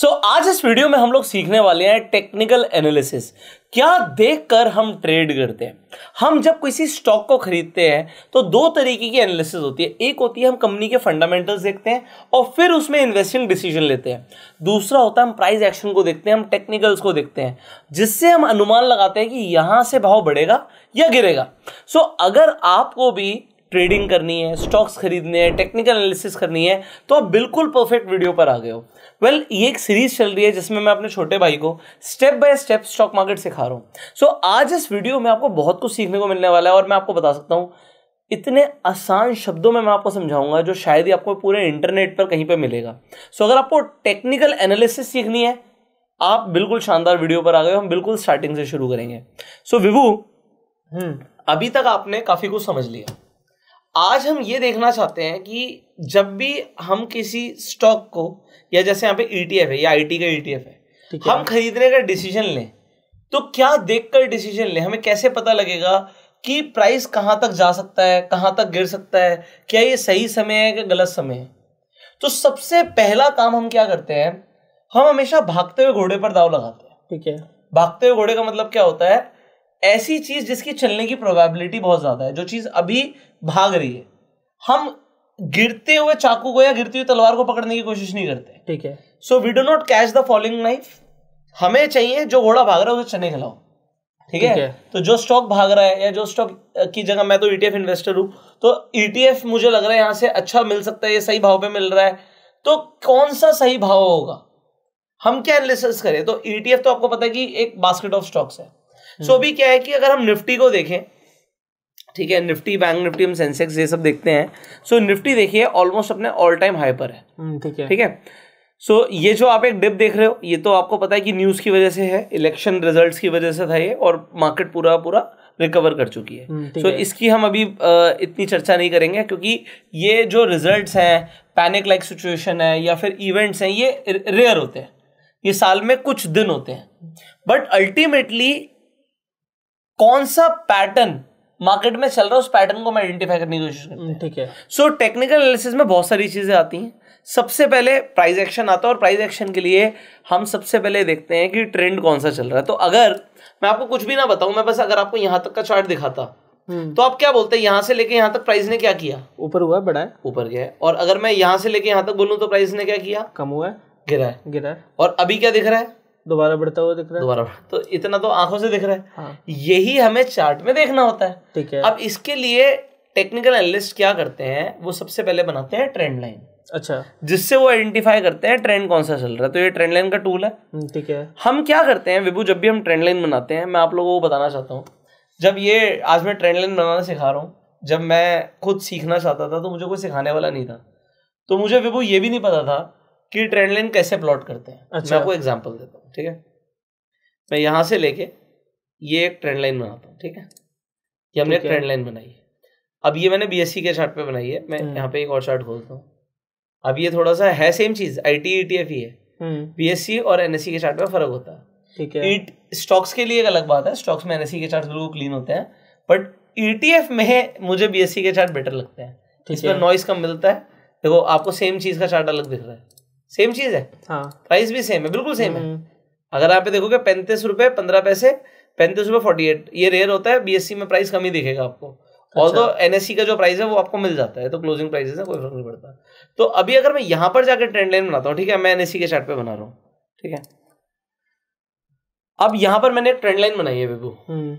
सो so, आज इस video में हम लोग सीखने वाले हैं टेक्निकल एनालिसिस क्या देखकर हम ट्रेड करते हैं हम जब किसी स्टॉक को खरीदते हैं तो दो तरीके की एनालिसिस होती है एक होती है हम कंपनी के फंडामेंटल्स देखते हैं और फिर उसमें इन्वेस्टिंग डिसीजन लेते हैं दूसरा होता है हम प्राइस एक्शन को देखते हैं हम टेक्निकल्स को देखते हैं जिससे हम अनुमान लगाते हैं कि यहाँ से भाव बढ़ेगा या गिरेगा सो so, अगर आपको भी ट्रेडिंग करनी है स्टॉक्स खरीदने हैं टेक्निकल एनालिसिस करनी है तो आप बिल्कुल परफेक्ट वीडियो पर आ गए हो वेल well, ये एक सीरीज चल रही है जिसमें मैं अपने छोटे भाई को step by step stock market सिखा रहा हूँ सो so, आज इस वीडियो में आपको बहुत कुछ सीखने को मिलने वाला है और मैं आपको बता सकता हूँ इतने आसान शब्दों में मैं आपको समझाऊंगा जो शायद ही आपको पूरे इंटरनेट पर कहीं पर मिलेगा सो so, अगर आपको टेक्निकल एनालिसिस सीखनी है आप बिल्कुल शानदार वीडियो पर आ गए हम बिल्कुल स्टार्टिंग से शुरू करेंगे सो so, विभू हम्म। अभी तक आपने काफ़ी कुछ समझ लिया आज हम ये देखना चाहते हैं कि जब भी हम किसी स्टॉक को या जैसे यहाँ पे ईटीएफ e है या आईटी का ईटीएफ e है हम खरीदने का डिसीजन लें तो क्या देखकर डिसीजन लें हमें कैसे पता लगेगा कि प्राइस कहाँ तक जा सकता है कहाँ तक गिर सकता है क्या ये सही समय है कि गलत समय है तो सबसे पहला काम हम क्या करते हैं हम हमेशा भागते हुए घोड़े पर दाव लगाते हैं ठीक है भागते हुए घोड़े का मतलब क्या होता है ऐसी चीज जिसकी चलने की प्रोबेबिलिटी बहुत ज्यादा है जो चीज अभी भाग रही है हम गिरते हुए चाकू को या गिरती हुई तलवार को पकड़ने की कोशिश नहीं करते ठीक है so we do not catch the following knife हमें चाहिए जो घोड़ा भाग रहा है उसे चने खिलाओ ठीक है? तो जो स्टॉक भाग रहा है या जो स्टॉक की जगह मैं तो ईटीएफ इन्वेस्टर हूं तो ईटीएफ e मुझे लग रहा है यहां से अच्छा मिल सकता है ये सही भाव पे मिल रहा है तो कौन सा सही भाव होगा हम क्या एनालिसिस करें तो ईटीएफ e तो आपको पता है कि एक बास्केट ऑफ स्टॉक्स है सो हम्म। अभी क्या है कि अगर हम निफ्टी को देखें ठीक है निफ्टी बैंक निफ्टी हम सेंसेक्स ये सब देखते हैं सो निफ्टी देखिए ऑलमोस्ट अपने ऑल टाइम हाई पर है हम्म, ठीक है ठीक है सो so, ये जो आप एक डिप देख रहे हो ये तो आपको पता है कि न्यूज़ की वजह से है इलेक्शन रिजल्ट्स की वजह से था ये और मार्केट पूरा पूरा रिकवर कर चुकी है सो हम्म, so, इसकी हम अभी इतनी चर्चा नहीं करेंगे क्योंकि ये जो रिजल्ट्स हैं पैनिक लाइक सिचुएशन है या फिर इवेंट्स हैं ये रेयर होते हैं ये साल में कुछ दिन होते हैं बट अल्टीमेटली कौन सा पैटर्न मार्केट में चल रहा है उस पैटर्न को मैं आइडेंटिफाई करने की कोशिश हम्म, ठीक है सो टेक्निकल एनालिसिस में बहुत सारी चीजें आती हैं सबसे पहले प्राइस एक्शन आता है और प्राइस एक्शन के लिए हम सबसे पहले देखते हैं कि ट्रेंड कौन सा चल रहा है तो अगर मैं आपको कुछ भी ना बताऊं मैं बस अगर आपको यहाँ तक का चार्ट दिखाता हम्म। तो आप क्या बोलते हैं यहाँ से लेके यहाँ तक प्राइस ने क्या किया ऊपर हुआ बड़ा है ऊपर गया है और अगर मैं यहाँ से लेके यहाँ तक बोलूँ तो प्राइस ने क्या किया कम हुआ है गिरा है गिरा है और अभी क्या दिख रहा है दोबारा बढ़ता हुआ दिख रहा है दोबारा तो इतना तो आंखों से दिख रहा है हाँ। यही हमें चार्ट में देखना होता है ठीक है अब इसके लिए टेक्निकल एनालिस्ट क्या करते हैं वो सबसे पहले बनाते हैं ट्रेंड लाइन अच्छा जिससे वो आइडेंटिफाई करते हैं ट्रेंड कौन सा चल रहा है तो ये ट्रेंड लाइन का टूल है हम्म, ठीक है हम क्या करते हैं विभू जब भी हम ट्रेंड लाइन बनाते हैं मैं आप लोगों को बताना चाहता हूँ जब ये आज मैं ट्रेंड लाइन बनाना सिखा रहा हूँ जब मैं खुद सीखना चाहता था तो मुझे कोई सिखाने वाला नहीं था तो मुझे विभू ये भी नहीं पता था कि ट्रेंड लाइन कैसे प्लॉट करते हैं अच्छा। मैं आपको एग्जाम्पल देता हूँ ठीक है मैं यहाँ से लेके ये एक ट्रेंड लाइन बनाता हूँ ठीक है ये हमने ट्रेंड लाइन बनाई है अब ये मैंने सी के चार्ट पे बनाई है मैं हम्म। यहाँ पे एक और चार्ट खोलता हूँ अब ये थोड़ा सा है सेम चीज I T E T F ही है बीएससी हम्म। और एनएससी e के चार्ट में फर्क होता है ठीक है स्टॉक्स e के लिए एक अलग बात है स्टॉक्स में एनएससी e के चार्ट जरूर क्लीन होते हैं बट ईटीएफ में मुझे बीएससी के चार्ट बेटर लगते हैं इसमें नॉइस कम मिलता है देखो आपको सेम चीज का चार्ट अलग दिख रहा है सेम चीज है हाँ प्राइस भी सेम है बिल्कुल सेम है हम्म। अगर आप देखोगे पैंतीस रुपए पंद्रह पैसे पैंतीस रुपए फोर्टी एट ये रेयर होता है बीएससी में प्राइस कम ही दिखेगा आपको ऑल दो सी का जो प्राइस है वो आपको मिल जाता है तो क्लोजिंग प्राइस है कोई फर्क नहीं पड़ता तो अभी अगर मैं यहाँ पर जाकर ट्रेंड लाइन बनाता हूँ ठीक है मैं एनएससी के चार्ट पे बना रहा हूँ ठीक है अब यहाँ पर मैंने ट्रेंड लाइन बनाई है बेबू हम्म।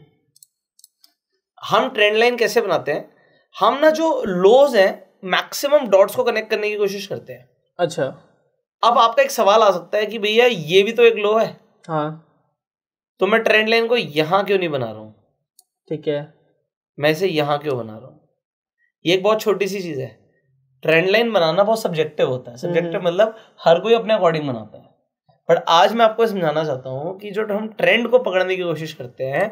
हम ट्रेंड लाइन कैसे बनाते हैं हम ना जो लोज हैं मैक्सिमम डॉट्स को कनेक्ट करने की कोशिश करते हैं अच्छा अब आपका एक सवाल आ सकता है कि भैया ये भी तो एक लो है हाँ तो मैं ट्रेंड लाइन को यहाँ क्यों नहीं बना रहा हूँ ठीक है मैं इसे यहाँ क्यों बना रहा हूँ ये एक बहुत छोटी सी चीज़ है ट्रेंड लाइन बनाना बहुत सब्जेक्टिव होता है सब्जेक्टिव हम्म, हम्म। मतलब हर कोई अपने अकॉर्डिंग बनाता है बट आज मैं आपको समझाना चाहता हूँ कि जो हम ट्रेंड को पकड़ने की कोशिश करते हैं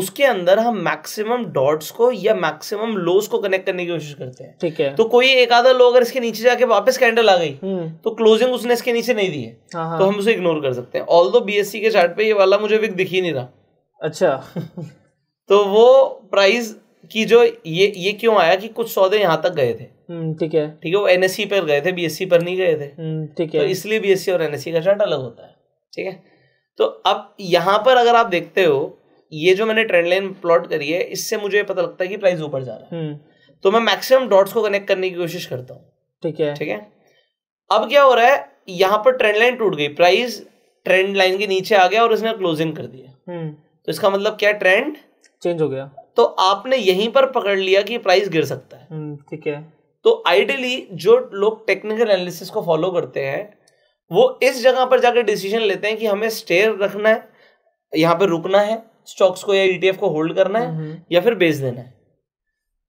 उसके अंदर हम मैक्सिमम डॉट्स को या मैक्सिमम लोस को कनेक्ट करने की कोशिश करते हैं ठीक है तो कोई एक आधा लो अगर इसके नीचे जाके वापस कैंडल आ गई हम्म। तो क्लोजिंग उसने इसके नीचे नहीं दी है हाँ, हाँ। तो हम उसे इग्नोर कर सकते हैं ऑल दो बीएससी के चार्ट पे ये वाला मुझे विक दिख ही नहीं रहा अच्छा तो वो प्राइस की जो ये ये क्यों आया कि कुछ सौदे यहाँ तक गए थे हम्म, ठीक है ठीक है वो एन पर गए थे बी पर नहीं गए थे हम्म, ठीक है तो इसलिए बी और एनएससी का चार्ट अलग होता है ठीक है तो अब यहाँ पर अगर आप देखते हो ये जो मैंने ट्रेंड लाइन प्लॉट करी है इससे मुझे पता लगता है कि प्राइस ऊपर जा रहा है हम्म। तो मैं मैक्सिमम डॉट्स को कनेक्ट करने की कोशिश करता हूँ ठीक है ठीक है अब क्या हो रहा है यहाँ पर ट्रेंड लाइन टूट गई प्राइस ट्रेंड लाइन के नीचे आ गया और इसने क्लोजिंग कर दिया तो इसका मतलब क्या ट्रेंड चेंज हो गया तो आपने यहीं पर पकड़ लिया कि प्राइस गिर सकता है हम्म, ठीक है तो आइडियली जो लोग टेक्निकल एनालिसिस को फॉलो करते हैं वो इस जगह पर जाकर डिसीजन लेते हैं कि हमें स्टेयर रखना है यहाँ पर रुकना है स्टॉक्स को या ईटीएफ e को होल्ड करना है हम्म, हम्म। या फिर बेच देना है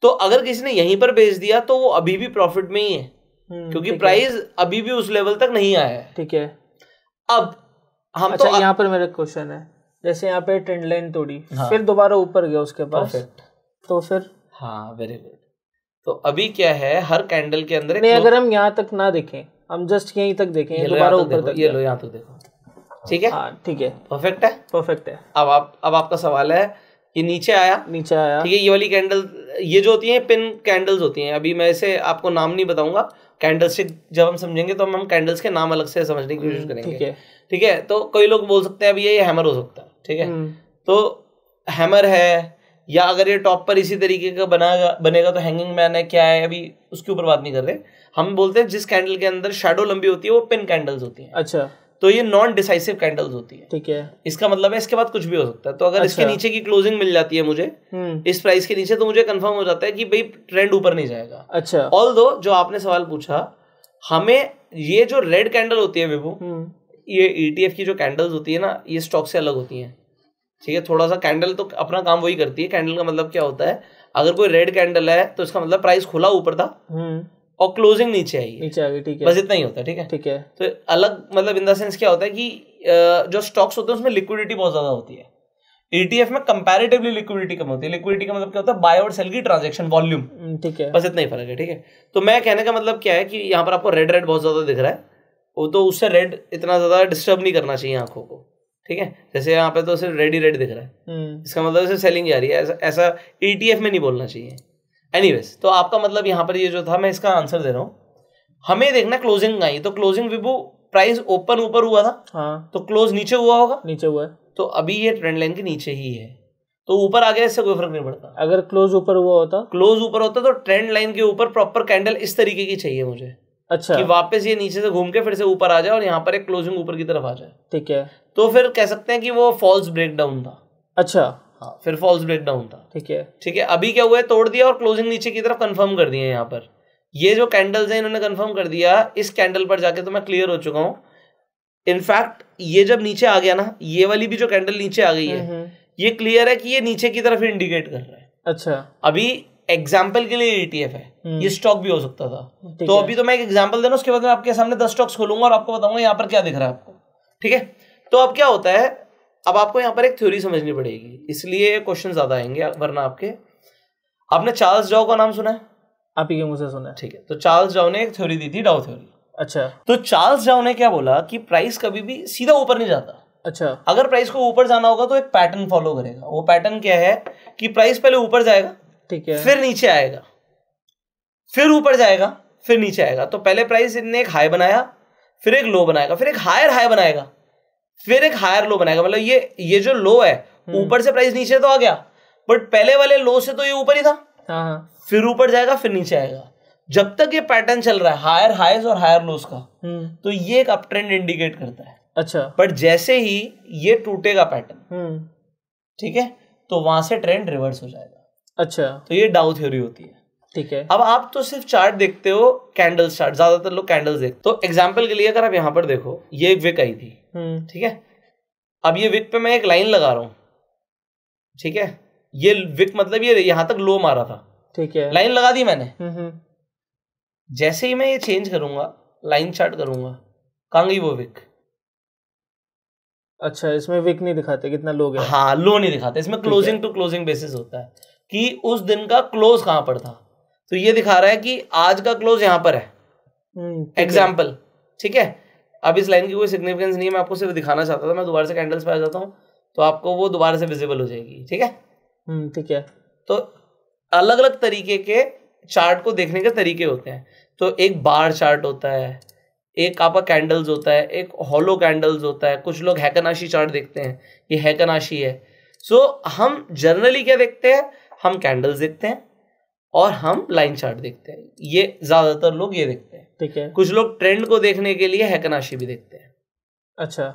तो अगर किसी ने यहीं पर बेच दिया तो वो अभी भी प्रॉफिट में ही है क्योंकि प्राइस अभी भी उस लेवल तक नहीं आया है ठीक है अब हम अच्छा, तो यहाँ पर मेरा क्वेश्चन है जैसे यहाँ पे ट्रेंड लाइन तोड़ी हाँ. फिर दोबारा ऊपर गया उसके पास परफेक्ट तो फिर हाँ वेरी गुड तो अभी क्या है हर कैंडल के अंदर नहीं अगर हम यहाँ तक ना देखें हम जस्ट यहीं तक देखें दोबारा ऊपर तक ये लो यहाँ तक देखो ठीक है हाँ ठीक है परफेक्ट है परफेक्ट है अब आप अब आपका सवाल है ये नीचे आया नीचे आया ठीक है ये वाली कैंडल ये जो होती है पिन कैंडल्स होती हैं अभी मैं इसे आपको नाम नहीं बताऊंगा कैंडल से जब हम समझेंगे तो हम कैंडल्स के नाम अलग से समझने की हम्म, कोशिश करेंगे ठीक है ठीक है तो कई लोग बोल सकते हैं अभी ये हैमर हो सकता है ठीक है हम्म। तो हैमर है या अगर ये टॉप पर इसी तरीके का बनाएगा बनेगा तो हैंगिंग मैन है क्या है अभी उसके ऊपर बात नहीं कर रहे हम बोलते हैं जिस कैंडल के अंदर शेडो लंबी होती है वो पिन कैंडल्स होती है अच्छा तो ये नॉन डिसाइसिव कैंडल्स होती है ठीक है इसका मतलब है इसके बाद कुछ भी हो सकता है तो अगर अच्छा। इसके नीचे की क्लोजिंग मिल जाती है मुझे हम्म। इस प्राइस के नीचे तो मुझे कंफर्म हो जाता है कि भाई ट्रेंड ऊपर नहीं जाएगा अच्छा ऑल जो आपने सवाल पूछा हमें ये जो रेड कैंडल होती है विभू हम्म। ये ई e की जो कैंडल्स होती है ना ये स्टॉक से अलग होती हैं ठीक है थोड़ा सा कैंडल तो अपना काम वही करती है कैंडल का मतलब क्या होता है अगर कोई रेड कैंडल है तो इसका मतलब प्राइस खुला ऊपर था हम्म। और क्लोजिंग नीचे आई नीचे आ गई ठीक है बस इतना ही होता है ठीक है ठीक है तो अलग मतलब इन द सेंस क्या होता है कि जो स्टॉक्स होते हैं उसमें लिक्विडिटी बहुत ज्यादा होती है ईटीएफ e में कंपैरेटिवली लिक्विडिटी कम होती है लिक्विडिटी का मतलब क्या होता है बाय और सेल की ट्रांजेक्शन वॉल्यूम हम्म, ठीक है बस इतना ही फर्क है ठीक है तो मैं कहने का मतलब क्या है कि यहाँ पर आपको रेड रेड बहुत ज्यादा दिख रहा है वो तो उससे रेड इतना ज़्यादा डिस्टर्ब नहीं करना चाहिए आंखों को ठीक है जैसे यहाँ पे तो सिर्फ रेड ही रेड दिख रहा है हम्म। इसका मतलब सिर्फ सेलिंग जा रही है ऐसा ऐसा ई e में नहीं बोलना चाहिए एनी तो आपका मतलब यहाँ पर ये जो था मैं इसका आंसर दे रहा हूँ हमें देखना क्लोजिंग आई तो क्लोजिंग विभू प्राइस ओपन ऊपर हुआ था हाँ तो क्लोज नीचे हुआ होगा नीचे हुआ है तो अभी ये ट्रेंड लाइन के नीचे ही है तो ऊपर आ गया इससे कोई फर्क नहीं पड़ता अगर क्लोज ऊपर हुआ होता क्लोज ऊपर होता तो ट्रेंड लाइन के ऊपर प्रॉपर कैंडल इस तरीके की चाहिए मुझे अच्छा कि वापस ये नीचे से घूम के फिर से ऊपर आ जाए और यहाँ पर एक क्लोजिंग ऊपर की तरफ आ जाए ठीक है तो फिर कह सकते हैं कि वो फॉल्स ब्रेकडाउन था अच्छा हाँ फिर फॉल्स ब्रेकडाउन था ठीक है ठीक है अभी क्या हुआ है तोड़ दिया और क्लोजिंग नीचे की तरफ कंफर्म कर दिया है यहाँ पर ये जो कैंडल्स हैं इन्होंने कंफर्म कर दिया इस कैंडल पर जाके तो मैं क्लियर हो चुका हूँ इनफैक्ट ये जब नीचे आ गया ना ये वाली भी जो कैंडल नीचे आ गई है हम्म, हम्म। ये क्लियर है कि ये नीचे की तरफ इंडिकेट कर रहा है अच्छा अभी एग्जाम्पल के लिए ईटीएफ e है हम्म। ये स्टॉक भी हो सकता था तो अभी तो मैं एक एग्जाम्पल देना उसके बाद मैं आपके सामने दस स्टॉक्स खोलूंगा और आपको बताऊंगा यहाँ पर क्या दिख रहा है आपको ठीक है तो अब क्या होता है अब आपको यहाँ पर एक थ्योरी समझनी पड़ेगी इसलिए क्वेश्चन ज्यादा आएंगे वरना आपके आपने चार्ल्स जाओ का नाम सुना है आप ही मुझे सुना है ठीक है तो चार्ल्स जाओ ने एक थ्योरी दी थी डाउ थ्योरी अच्छा तो चार्ल्स जाओ ने क्या बोला कि प्राइस कभी भी सीधा ऊपर नहीं जाता अच्छा अगर प्राइस को ऊपर जाना होगा तो एक पैटर्न फॉलो करेगा वो पैटर्न क्या है कि प्राइस पहले ऊपर जाएगा ठीक है फिर नीचे आएगा फिर ऊपर जाएगा फिर नीचे आएगा तो पहले प्राइस इनने एक हाई बनाया फिर एक लो बनाएगा फिर एक हायर हाई बनाएगा फिर एक हायर लो बनाएगा मतलब ये ये जो लो है हम्म। ऊपर से प्राइस नीचे तो आ गया बट पहले वाले लो से तो ये ऊपर ही था हाँ, हाँ। फिर ऊपर जाएगा फिर नीचे आएगा जब तक ये पैटर्न चल रहा है हायर हाईज और हायर लोस का हम्म। तो ये एक अप ट्रेंड इंडिकेट करता है अच्छा बट जैसे ही ये टूटेगा पैटर्न हम्म। ठीक है तो वहां से ट्रेंड रिवर्स हो जाएगा अच्छा तो ये डाउ थ्योरी होती है ठीक है अब आप तो सिर्फ चार्ट देखते हो कैंडल चार्ट ज्यादातर लोग कैंडल्स देखते तो एग्जाम्पल के लिए अगर आप यहाँ पर देखो ये एक विक आई थी हम्म। ठीक है अब ये विक पे मैं एक लाइन लगा रहा हूँ ठीक है ये विक मतलब ये यहाँ तक लो मारा था ठीक है लाइन लगा दी मैंने हम्म, हम्म। जैसे ही मैं ये चेंज करूंगा लाइन चार्ट करूंगा कहाँ गई वो विक अच्छा इसमें विक नहीं दिखाते कितना लो गया हाँ लो नहीं दिखाते इसमें क्लोजिंग टू क्लोजिंग बेसिस होता है कि उस दिन का क्लोज कहां पर था तो ये दिखा रहा है कि आज का क्लोज यहां पर है एग्जाम्पल हम्म, ठीक है अब इस लाइन की कोई सिग्निफिकेंस नहीं है मैं आपको सिर्फ दिखाना चाहता था मैं दोबारा से कैंडल्स पे आ जाता हूँ तो आपको वो दोबारा से विजिबल हो जाएगी ठीक है हम्म, ठीक है तो अलग अलग तरीके के चार्ट को देखने के तरीके होते हैं तो एक बार चार्ट होता है एक आपका कैंडल्स होता है एक हॉलो कैंडल्स होता है कुछ लोग हैकनाशी चार्ट देखते हैं ये हैकनाशी है सो so, हम जनरली क्या देखते हैं हम कैंडल्स देखते हैं और हम लाइन चार्ट देखते हैं ये ज्यादातर लोग ये देखते हैं ठीक है कुछ लोग ट्रेंड को देखने के लिए हैकनाशी भी देखते हैं अच्छा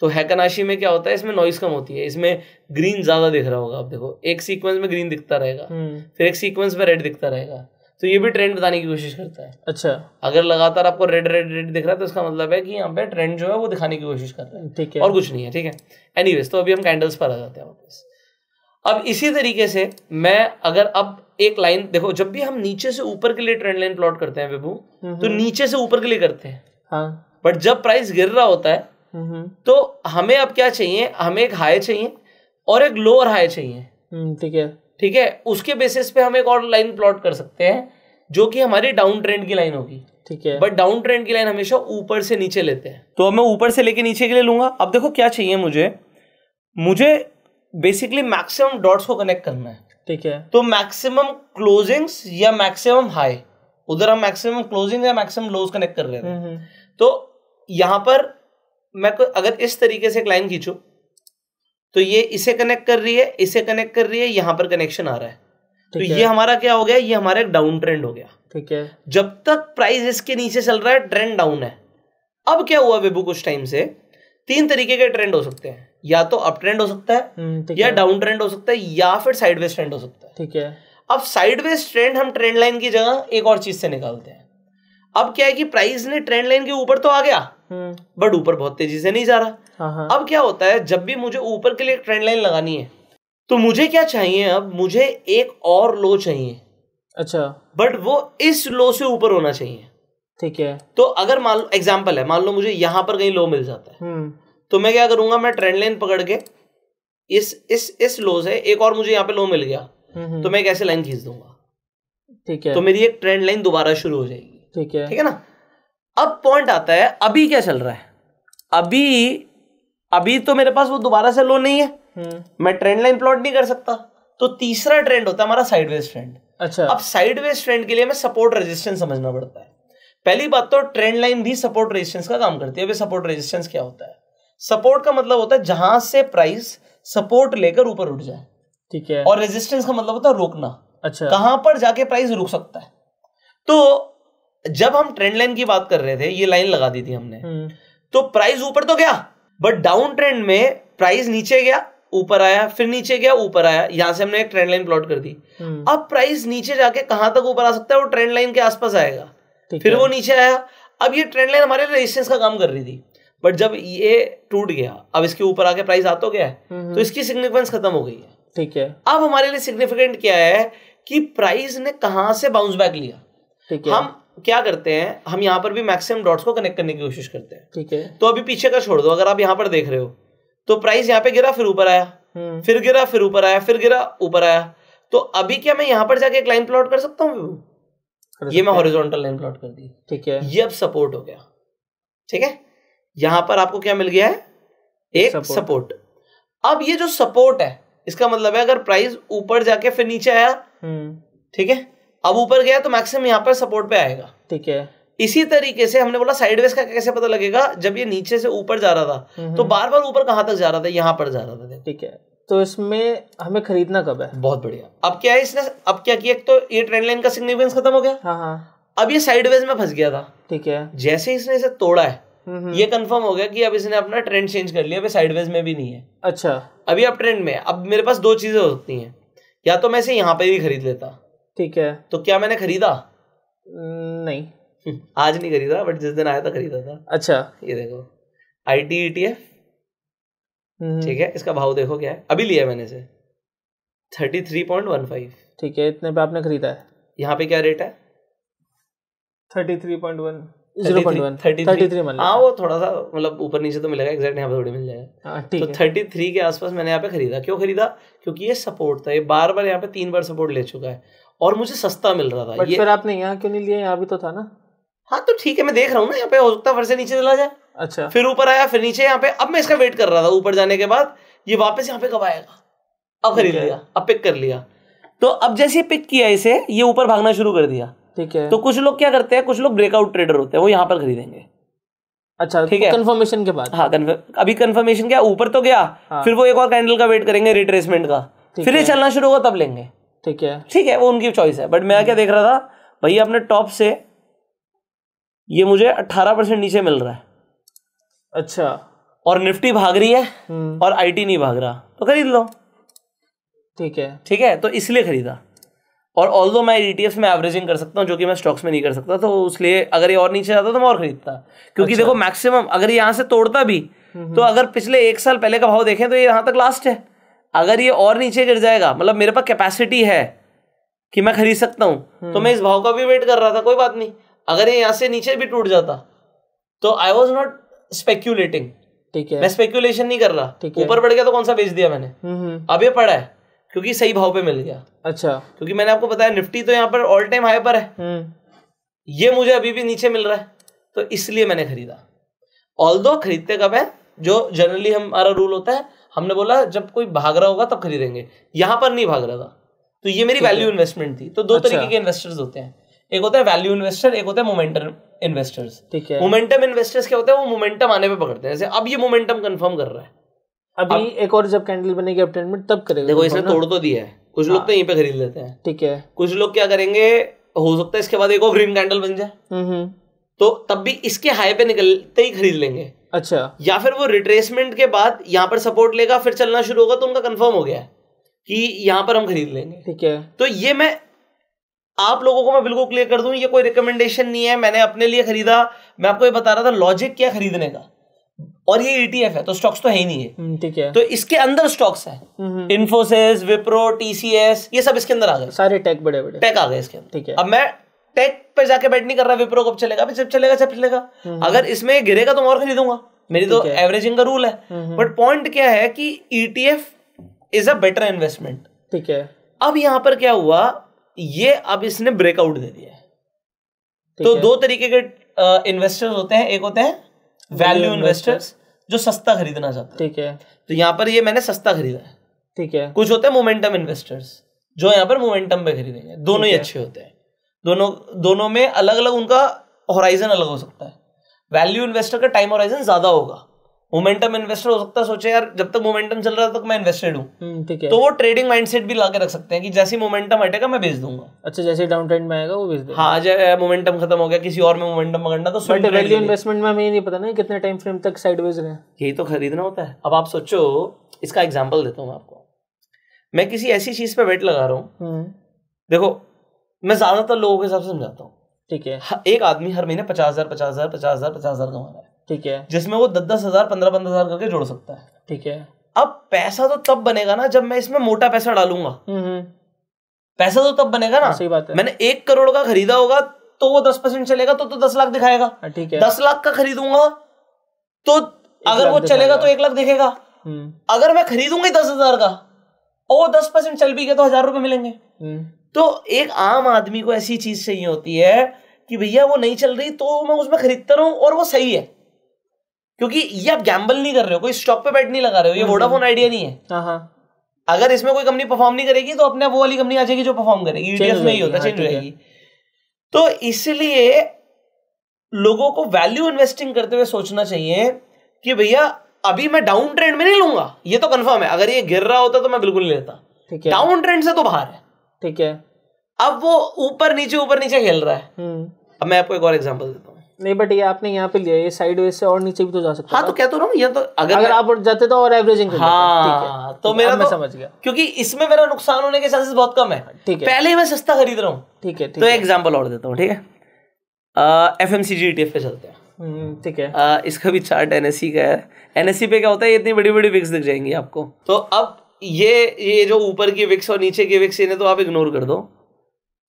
तो हैकनाशी में क्या होता है इसमें नॉइस कम होती है इसमें ग्रीन ज्यादा दिख रहा होगा आप देखो एक सीक्वेंस में ग्रीन दिखता रहेगा हम्म। फिर एक सीक्वेंस में रेड दिखता रहेगा तो ये भी ट्रेंड बताने की कोशिश करता है अच्छा अगर लगातार आपको रेड रेड रेड दिख रहा है तो इसका मतलब है कि यहाँ पे ट्रेंड जो है वो दिखाने की कोशिश कर रहा है ठीक है और कुछ नहीं है ठीक है एनी तो अभी हम कैंडल्स पर आ जाते हैं वापस अब इसी तरीके से मैं अगर अब एक लाइन देखो जब भी हम नीचे से ऊपर के लिए ट्रेंड लाइन प्लॉट करते हैं विभू तो नीचे से ऊपर के लिए करते हैं हाँ। बट जब प्राइस गिर रहा होता है तो हमें अब क्या चाहिए हमें एक हाई चाहिए और एक लोअर हाई चाहिए हम्म, ठीक है ठीक है उसके बेसिस पे हम एक और लाइन प्लॉट कर सकते हैं जो कि हमारी डाउन ट्रेंड की लाइन होगी ठीक है बट डाउन ट्रेंड की लाइन हमेशा ऊपर से नीचे लेते हैं तो अब मैं ऊपर से लेके नीचे के लिए लूंगा अब देखो क्या चाहिए मुझे मुझे बेसिकली मैक्सिमम डॉट्स को कनेक्ट करना है ठीक है तो मैक्सिमम क्लोजिंग्स या मैक्सिमम हाई उधर हम मैक्सिमम क्लोजिंग या मैक्सिमम लोज कनेक्ट कर रहे हैं हम्म, हम्म। तो यहां पर मैं अगर इस तरीके से एक लाइन खींचू तो ये इसे कनेक्ट कर रही है इसे कनेक्ट कर रही है यहां पर कनेक्शन आ रहा है तो ये हमारा क्या हो गया ये हमारा एक डाउन ट्रेंड हो गया ठीक है जब तक प्राइस इसके नीचे चल रहा है ट्रेंड डाउन है अब क्या हुआ बेबू कुछ टाइम से तीन तरीके के ट्रेंड हो सकते हैं या तो अप ट्रेंड हो सकता है हम्म, या डाउन ट्रेंड हो सकता है या फिर साइडवेज ट्रेंड हो सकता है ठीक है अब साइडवेज ट्रेंड हम ट्रेंड लाइन की जगह एक और चीज से निकालते हैं अब क्या है कि प्राइस ने ट्रेंड लाइन के ऊपर तो आ गया बट हम्म। ऊपर बहुत तेजी से नहीं जा रहा हाँ, हाँ। अब क्या होता है जब भी मुझे ऊपर के लिए ट्रेंड लाइन लगानी है तो मुझे क्या चाहिए अब मुझे एक और लो चाहिए अच्छा बट वो इस लो से ऊपर होना चाहिए ठीक है तो अगर मान लो एग्जाम्पल है मान लो मुझे यहाँ पर कहीं लो मिल जाता है हम्म। तो मैं क्या करूंगा मैं ट्रेंड लाइन पकड़ के इस इस इस लो से एक और मुझे यहाँ पे लो मिल गया तो मैं कैसे लाइन खींच दूंगा ठीक है तो मेरी एक ट्रेंड लाइन दोबारा शुरू हो जाएगी ठीक है ठीक है ना अब पॉइंट आता है अभी क्या चल रहा है अभी अभी तो मेरे पास वो दोबारा से लो नहीं है हम्म। मैं ट्रेंड लाइन प्लॉट नहीं कर सकता तो तीसरा ट्रेंड होता है हमारा साइडवेज ट्रेंड अच्छा अब साइडवेज ट्रेंड के लिए हमें सपोर्ट रेजिस्टेंस समझना पड़ता है पहली बात तो ट्रेंड लाइन भी सपोर्ट रेजिस्टेंस का काम करती है सपोर्ट रेजिस्टेंस क्या होता है सपोर्ट का मतलब होता है जहां से प्राइस सपोर्ट लेकर ऊपर उठ जाए ठीक है और रेजिस्टेंस का मतलब होता है रोकना अच्छा कहां पर जाके प्राइस रुक सकता है तो जब हम ट्रेंड लाइन की बात कर रहे थे ये लाइन लगा दी थी हमने हम्म। तो प्राइस ऊपर तो गया बट डाउन ट्रेंड में प्राइस नीचे गया ऊपर आया फिर नीचे गया ऊपर आया यहां से हमने एक ट्रेंड लाइन प्लॉट कर दी हम्म। अब प्राइस नीचे जाके कहां तक ऊपर आ सकता है वो ट्रेंड लाइन के आसपास आएगा फिर वो नीचे आया अब ये ट्रेंड लाइन हमारे रेजिस्टेंस का काम कर रही थी बट जब ये टूट गया अब इसके ऊपर आके प्राइस आ तो गया है हम्म, हम्म। तो इसकी सिग्निफिकेंस खत्म हो गई है ठीक है अब हमारे लिए सिग्निफिकेंट क्या है कि प्राइस ने कहा से बाउंस बैक लिया ठीक है हम क्या करते हैं हम यहाँ पर भी मैक्सिमम डॉट्स को कनेक्ट करने की कोशिश करते हैं ठीक है तो अभी पीछे का छोड़ दो अगर आप यहाँ पर देख रहे हो तो प्राइस यहाँ पे गिरा फिर ऊपर आया हम्म। फिर गिरा फिर ऊपर आया फिर गिरा ऊपर आया तो अभी क्या मैं यहाँ पर जाके एक लाइन प्लॉट कर सकता हूँ ये मैं हॉरिजॉन्टल लाइन प्लॉट कर दी ठीक है ये अब सपोर्ट हो गया ठीक है यहां पर आपको क्या मिल गया है एक सपोर्ट अब ये जो सपोर्ट है इसका मतलब है अगर प्राइस ऊपर जाके फिर नीचे आया हम्म। ठीक है अब ऊपर गया तो मैक्सिमम यहाँ पर सपोर्ट पे आएगा ठीक है इसी तरीके से हमने बोला साइडवेज का कैसे पता लगेगा जब ये नीचे से ऊपर जा रहा था हम्म, तो हम्म। बार बार ऊपर कहां तक जा रहा था यहाँ पर जा रहा था ठीक है तो इसमें हमें खरीदना कब है बहुत बढ़िया अब क्या है इसने अब क्या किया तो ये ट्रेंड लाइन का सिग्निफिकेंस खत्म हो गया हाँ हाँ अब ये साइडवेज में फंस गया था ठीक है जैसे इसने इसे तोड़ा है ये कंफर्म हो गया कि अब इसने अपना ट्रेंड चेंज कर लिया अभी साइडवेज में भी नहीं है अच्छा अभी अब ट्रेंड में अब मेरे पास दो चीजें हो सकती हैं या तो मैं इसे यहाँ पे भी खरीद लेता ठीक है तो क्या मैंने खरीदा हम्म, नहीं हम्म, आज नहीं खरीदा बट जिस दिन आया था खरीदा था अच्छा ये देखो I T E T F ठीक है इसका भाव देखो क्या है अभी लिया मैंने इसे thirty three point one five ठीक है इतने पे आपने खरीदा है यहाँ पे क्या रेट है थर्टी थ्री पॉइंट वन हाँ वो थोड़ा सा मतलब तो थर्टी थ्री हाँ, तो और मुझे सस्ता मिल रहा था ये... फिर आपने यहाँ क्यों नहीं लिया यहाँ भी तो था ना हाँ तो ठीक है मैं देख रहा हूँ ना यहाँ पे हो सकता है फिर से नीचे चला जाए अच्छा फिर ऊपर आया फिर नीचे यहाँ पे अब मैं इसका वेट कर रहा था ऊपर जाने के बाद ये वापस यहाँ पे कब आएगा अब खरीद लिया अब पिक कर लिया तो अब जैसे पिक किया इसे ये ऊपर भागना शुरू कर दिया ठीक है तो कुछ लोग क्या करते हैं कुछ लोग ब्रेकआउट ट्रेडर होते हैं वो यहाँ पर खरीदेंगे अच्छा तो ठीक है कंफर्मेशन के बाद हाँ कन्फर्म अभी कंफर्मेशन क्या ऊपर तो गया हाँ। फिर वो एक और कैंडल का वेट करेंगे रिट्रेसमेंट का फिर ये चलना शुरू होगा तब लेंगे ठीक है ठीक है वो उनकी चॉइस है बट मैं क्या देख रहा था भैया अपने टॉप से ये मुझे अट्ठारह परसेंट नीचे मिल रहा है अच्छा और निफ्टी भाग रही है हम्म। और आईटी नहीं भाग रहा तो खरीद लो ठीक है ठीक है तो इसलिए खरीदा और ऑल दो मैं ई e में एवरेजिंग कर सकता हूँ जो कि मैं स्टॉक्स में नहीं कर सकता तो इसलिए अगर ये और नीचे जाता तो मैं और खरीदता क्योंकि अच्छा। देखो मैक्सिमम अगर ये यहाँ से तोड़ता भी हम्म, तो हम्म। अगर पिछले एक साल पहले का भाव देखें तो ये यहाँ तक लास्ट है अगर ये और नीचे गिर जाएगा मतलब मेरे पास कैपेसिटी है कि मैं खरीद सकता हूँ तो हम्म। मैं इस भाव का भी वेट कर रहा था कोई बात नहीं अगर ये यहाँ से नीचे भी टूट जाता तो आई वॉज नॉट स्पेक्यूलेटिंग ठीक है मैं स्पेक्यूलेशन नहीं कर रहा ऊपर बढ़ गया तो कौन सा बेच दिया मैंने अब ये पड़ा है क्योंकि सही भाव पे मिल गया अच्छा क्योंकि मैंने आपको बताया निफ्टी तो यहाँ पर ऑल टाइम हाई पर है हम्म। ये मुझे अभी भी नीचे मिल रहा है तो इसलिए मैंने खरीदा ऑल दो खरीदते कब है जो जनरली हमारा रूल होता है हमने बोला जब कोई भाग रहा होगा तब खरीदेंगे यहां पर नहीं भाग रहा था तो ये मेरी वैल्यू इन्वेस्टमेंट थी तो दो अच्छा। तरीके के इन्वेस्टर्स होते हैं एक होता है वैल्यू इन्वेस्टर एक होता है मोमेंटम इन्वेस्टर्स ठीक है मोमेंटम इन्वेस्टर्स क्या होता है वो मोमेंटम आने पर पकड़ते हैं जैसे अब ये मोमेंटम कंफर्म कर रहा है अभी एक और जब कैंडल बनेगी अब टेन मिनट तब करेगा देखो इसने तोड़ तो दिया है कुछ लोग तो हाँ। यहीं पे खरीद लेते हैं ठीक है कुछ लोग क्या करेंगे हो सकता है इसके बाद एक और ग्रीन कैंडल बन जाए हम्म, हम्म। तो तब भी इसके हाई पे निकलते ही खरीद लेंगे अच्छा या फिर वो रिट्रेसमेंट के बाद यहाँ पर सपोर्ट लेगा फिर चलना शुरू होगा तो उनका कंफर्म हो गया कि यहाँ पर हम खरीद लेंगे ठीक है तो ये मैं आप लोगों को मैं बिल्कुल क्लियर कर दूं ये कोई रिकमेंडेशन नहीं है मैंने अपने लिए खरीदा मैं आपको ये बता रहा था लॉजिक क्या खरीदने का और ये ETF है तो स्टॉक्स तो है ही नहीं है हम्म, ठीक है तो इसके अंदर स्टॉक्स है इन्फोसिस विप्रो टीसीएस ये सब इसके अंदर आ गए सारे टेक बड़े बड़े टेक आ गए इसके अंदर ठीक है अब मैं टेक पे जाके बैठ नहीं कर रहा विप्रो कब चलेगा जब चलेगा जब चलेगा अगर इसमें गिरेगा तो मैं और खरीदूंगा मेरी तो एवरेजिंग का रूल है बट पॉइंट क्या है कि ETF is a better investment ठीक है अब यहां पर क्या हुआ ये अब इसने ब्रेकआउट दे दिया तो दो तरीके के इन्वेस्टर्स होते हैं एक होते हैं वैल्यू इन्वेस्टर्स जो सस्ता खरीदना चाहते हैं ठीक है तो यहाँ पर ये मैंने सस्ता खरीदा है ठीक है कुछ होते हैं मोमेंटम इन्वेस्टर्स जो यहाँ पर मोमेंटम पे खरीदेंगे दोनों ही अच्छे होते हैं दोनों दोनों में अलग अलग उनका होराइजन अलग हो सकता है वैल्यू इन्वेस्टर का टाइम होराइजन ज्यादा होगा मोमेंटम इन्वेस्टर हो सकता है सोचे यार जब तक मोमेंटम चल रहा है तक मैं इन्वेस्टेड हूँ हम्म, तो वो ट्रेडिंग माइंडसेट भी ला के रख सकते हैं कि जैसे मोमेंटम हटेगा मैं बेच दूंगा अच्छा जैसे डाउन ट्रेंड में आएगा वो बेच दूंगा हाँ मोमेंटम खत्म हो गया किसी और में मोमेंटम पकड़ना तो बट वैल्यू इन्वेस्टमेंट में हमें नहीं पता ना कितने टाइम फ्रेम तक साइडवेज रहे यही तो खरीदना होता है अब आप सोचो इसका एग्जाम्पल देता हूँ आपको मैं किसी ऐसी चीज पे वेट लगा रहा हूँ हम्म। देखो मैं ज्यादातर लोगों के हिसाब से समझाता हूँ ठीक है एक आदमी हर महीने पचास हजार पचास हजार पचास हजार पचास हजार कमा रहा है ठीक है जिसमें वो दस दस हजार पंद्रह पंद्रह हजार करके जोड़ सकता है ठीक है अब पैसा तो तब बनेगा ना जब मैं इसमें मोटा पैसा डालूंगा हम्म, हम्म। पैसा तो तब बनेगा ना सही बात है मैंने एक करोड़ का खरीदा होगा तो वो दस परसेंट चलेगा तो तो दस लाख दिखाएगा हाँ, ठीक है दस लाख का खरीदूंगा तो अगर वो चलेगा तो एक लाख दिखेगा हम्म। अगर मैं खरीदूंगी दस हजार का और वो दस परसेंट चल भी गया तो हजार रुपए मिलेंगे तो एक आम आदमी को ऐसी चीज चाहिए होती है कि भैया वो नहीं चल रही तो मैं उसमें खरीदता रहूं और वो सही है क्योंकि ये आप गैम्बल नहीं कर रहे हो कोई स्टॉक पे बैट नहीं लगा रहे हो ये वोडाफोन हम्म, आइडिया हम्म। नहीं है हाँ, हाँ। अगर इसमें कोई कंपनी परफॉर्म नहीं करेगी तो अपने वो वाली कंपनी आ जाएगी जो परफॉर्म करेगी यूटीएफ में ही होता चेंज हाँ, हो जाएगी तो इसलिए लोगों को वैल्यू इन्वेस्टिंग करते हुए सोचना चाहिए कि भैया अभी मैं डाउन ट्रेंड में नहीं लूंगा ये तो कंफर्म है अगर ये गिर रहा होता तो मैं बिल्कुल नहीं लेता डाउन ट्रेंड से तो बाहर है ठीक है अब वो ऊपर नीचे ऊपर नीचे खेल रहा है हम्म। अब मैं आपको एक और एग्जाम्पल देता हूँ नहीं बट ये आपने यहाँ पे लिया ये साइड वे से और नीचे भी तो जा सकता हाँ तो कहते तो हो ना ये तो अगर अगर आप जाते तो और एवरेजिंग हाँ तो मेरा मैं तो- समझ गया क्योंकि इसमें मेरा नुकसान होने के चांसेस बहुत कम है ठीक है पहले ही मैं सस्ता खरीद रहा हूँ ठीक है तो एग्जाम्पल और देता हूँ ठीक है F M C G T F पे चलते हैं हम्म, ठीक है आ, इसका भी चार्ट एन e का है एनएससी e पे क्या होता है इतनी बड़ी बड़ी विक्स दिख जाएंगी आपको तो अब ये ये जो ऊपर की विक्स और नीचे की विक्स इन्हें तो आप इग्नोर कर दो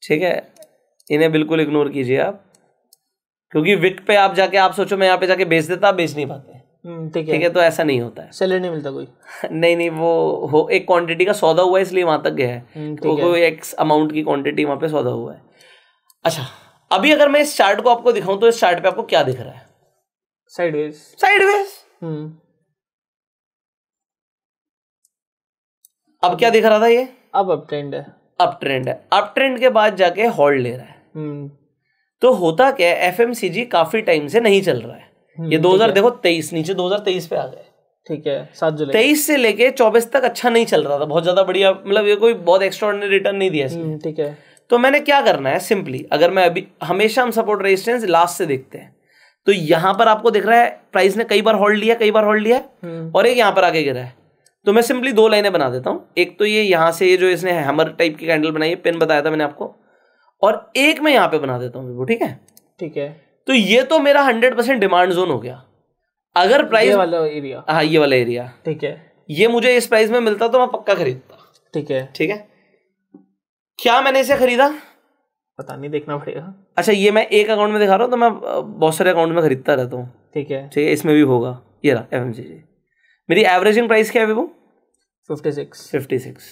ठीक है इन्हें बिल्कुल इग्नोर कीजिए आप क्योंकि विक पे आप जाके आप सोचो मैं यहाँ पे जाके बेच देता आप बेच नहीं पाते हम्म, ठीक है ठीक है तो ऐसा नहीं होता है सैलरी नहीं मिलता कोई नहीं नहीं वो हो एक क्वांटिटी का सौदा हुआ है इसलिए वहां तक गया है तो कोई एक अमाउंट की क्वांटिटी वहां पे सौदा हुआ है अच्छा अभी अगर मैं इस चार्ट को आपको दिखाऊं तो इस चार्ट पे आपको क्या दिख रहा है साइडवेज साइडवेज हम्म। अब क्या दिख रहा था ये अब अप ट्रेंड है अप ट्रेंड है अप ट्रेंड के बाद जाके हॉल्ड ले रहा है तो होता क्या है एफ काफी टाइम से नहीं चल रहा है हम्म, ये हज़ार देखो तेईस नीचे तेईस पे आ गए ठीक है सात जुलाई तेईस से लेके चौबीस तक अच्छा नहीं चल रहा था बहुत ज्यादा बढ़िया मतलब ये कोई बहुत एक्स्ट्रा रिटर्न नहीं दिया हम्म, ठीक है तो मैंने क्या करना है सिंपली अगर मैं अभी हमेशा हम सपोर्ट रेजिस्टेंस लास्ट से देखते हैं तो यहाँ पर आपको दिख रहा है प्राइस ने कई बार होल्ड लिया कई बार होल्ड लिया हम्म। और एक यहां पर आके गिरा है तो मैं सिंपली दो लाइनें बना देता हूँ एक तो ये यहाँ से ये जो इसने हैमर टाइप की कैंडल बनाई है पेन बताया था मैंने आपको और एक मैं यहाँ पे बना देता हूँ ठीक है ठीक है तो ये तो मेरा हंड्रेड परसेंट डिमांड जोन हो गया अगर प्राइस वाला एरिया हाँ ये वाला एरिया ठीक है ये मुझे इस प्राइस में मिलता तो मैं पक्का खरीदता ठीक है ठीक है क्या मैंने इसे खरीदा पता नहीं देखना पड़ेगा अच्छा ये मैं एक अकाउंट में दिखा रहा हूँ तो मैं बहुत सारे अकाउंट में खरीदता रहता हूँ ठीक है ठीक है इसमें भी होगा ये रहा एफ मेरी एवरेजिंग प्राइस क्या है वो फिफ्टी सिक्स फिफ्टी सिक्स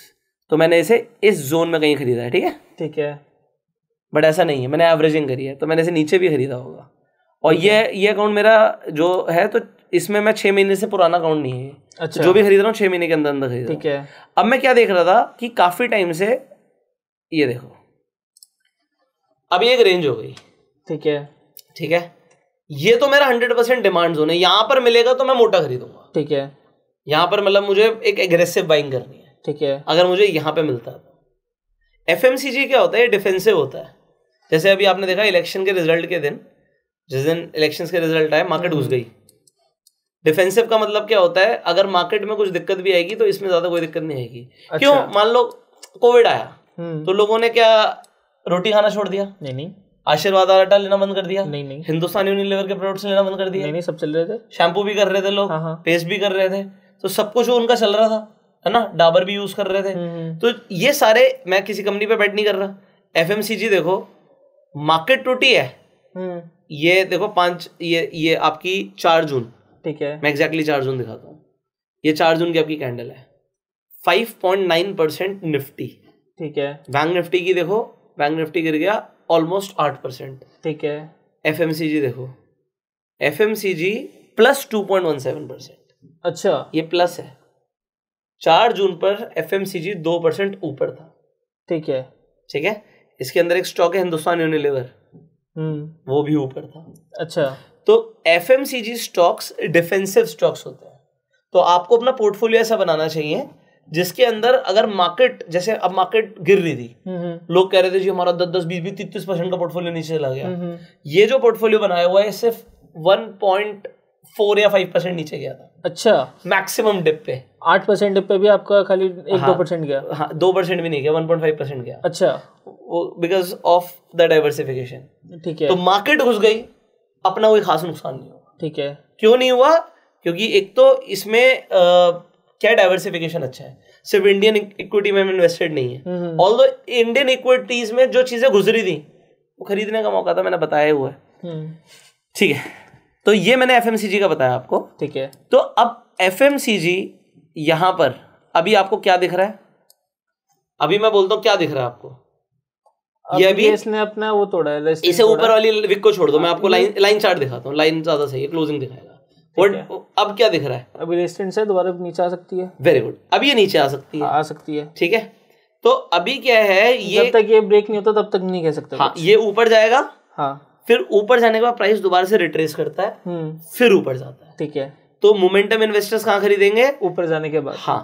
तो मैंने इसे इस जोन में कहीं खरीदा है ठीक है ठीक है बट ऐसा नहीं है मैंने एवरेजिंग करी है तो मैंने इसे नीचे भी खरीदा होगा और ये ये अकाउंट मेरा जो है तो इसमें मैं छह महीने से पुराना अकाउंट नहीं है तो अच्छा जो भी खरीद रहा हूँ छह महीने के अंदर अंदर खरीद ठीक है अब मैं क्या देख रहा था कि काफ़ी टाइम से ये देखो अब ये एक रेंज हो गई ठीक है ठीक है ये तो मेरा हंड्रेड परसेंट डिमांड जोन है यहाँ पर मिलेगा तो मैं मोटा खरीदूंगा ठीक है यहाँ पर मतलब मुझे एक एग्रेसिव बाइंग करनी है ठीक है अगर मुझे यहाँ पे मिलता है तो। एफ क्या होता है डिफेंसिव होता है जैसे अभी आपने देखा इलेक्शन के रिजल्ट के दिन जिस दिन इलेक्शन के रिजल्ट आए मार्केट घुस हम्म। गई डिफेंसिव का मतलब क्या होता है अगर मार्केट में कुछ दिक्कत भी आएगी तो इसमें ज्यादा कोई दिक्कत नहीं आएगी अच्छा। क्यों मान लो कोविड आया हम्म। तो लोगों ने क्या रोटी खाना छोड़ दिया नहीं नहीं आशीर्वाद आटा लेना बंद कर दिया नहीं नहीं हिंदुस्तान यूनिलीवर के प्रोडक्ट्स लेना बंद कर दिया नहीं नहीं सब चल रहे थे शैम्पू भी कर रहे थे लोग पेस्ट हाँ, हाँ। भी कर रहे थे तो सब कुछ उनका चल रहा था है ना डाबर भी यूज कर रहे थे हम्म, तो ये सारे मैं किसी कंपनी पे बैठ नहीं कर रहा एफ देखो मार्केट टूटी है हम्म। ये देखो पांच ये ये आपकी चार जून ठीक है मैं एग्जैक्टली चार जून दिखाता हूँ ये चार जून की आपकी कैंडल है five point nine percent Nifty ठीक है बैंक निफ्टी की देखो बैंक निफ्टी गिर गया ऑलमोस्ट आठ परसेंट ठीक है एफ एम सी जी देखो F M C G plus two point one seven percent अच्छा ये प्लस है चार जून पर एफ एम सी जी दो परसेंट ऊपर था ठीक है ठीक है इसके अंदर एक स्टॉक है हिंदुस्तान यूनिलीवर हम्म। वो भी ऊपर था अच्छा तो एफ स्टॉक्स डिफेंसिव स्टॉक्स होते हैं तो आपको अपना पोर्टफोलियो ऐसा बनाना चाहिए जिसके अंदर अगर मार्केट जैसे अब मार्केट गिर रही थी हम्म, हम्म। लोग कह रहे थे जी हमारा दस दस बीस बीस तीस तीस परसेंट का पोर्टफोलियो नीचे चला गया ये जो पोर्टफोलियो बनाया हुआ है सिर्फ वन पॉइंट फोर या फाइव परसेंट नीचे गया था अच्छा मैक्सिमम डिप पे आठ परसेंट डिप पे भी आपका खाली एक हाँ, दो परसेंट गया हाँ दो परसेंट भी नहीं गया वन पॉइंट फाइव परसेंट गया अच्छा वो बिकॉज ऑफ द डाइवर्सिफिकेशन ठीक है तो मार्केट घुस गई अपना कोई खास नुकसान नहीं हुआ ठीक है क्यों नहीं हुआ क्योंकि एक तो इसमें आ, क्या डाइवर्सिफिकेशन अच्छा है सिर्फ इंडियन इक्विटी में इन्वेस्टेड नहीं है ऑल दो इंडियन इक्विटीज में जो चीजें गुजरी थी वो खरीदने का मौका था मैंने बताया हुआ है हम्म। ठीक है तो ये मैंने एफ का बताया आपको ठीक है तो अब एफ एम यहां पर अभी आपको क्या दिख रहा है अभी मैं बोलता हूँ क्या दिख रहा है आपको ये अभी तो इसने अपना वो तोड़ा है इसे ऊपर वाली विक को छोड़ दो मैं आपको लाइन लाइन चार्ट दिखाता हूँ लाइन ज्यादा सही है क्लोजिंग दिखाएगा और अब क्या दिख रहा है अभी रेस्टेंट से दोबारा नीचे आ सकती है वेरी गुड अब ये नीचे आ सकती है आ सकती है ठीक है तो अभी क्या है ये जब तक ये ब्रेक नहीं होता तब तक नहीं कह सकते हाँ ये ऊपर जाएगा हाँ फिर ऊपर जाने के बाद प्राइस दोबारा से रिट्रेस करता है हम्म। फिर ऊपर जाता है ठीक है तो मोमेंटम इन्वेस्टर्स कहाँ खरीदेंगे ऊपर जाने के बाद हाँ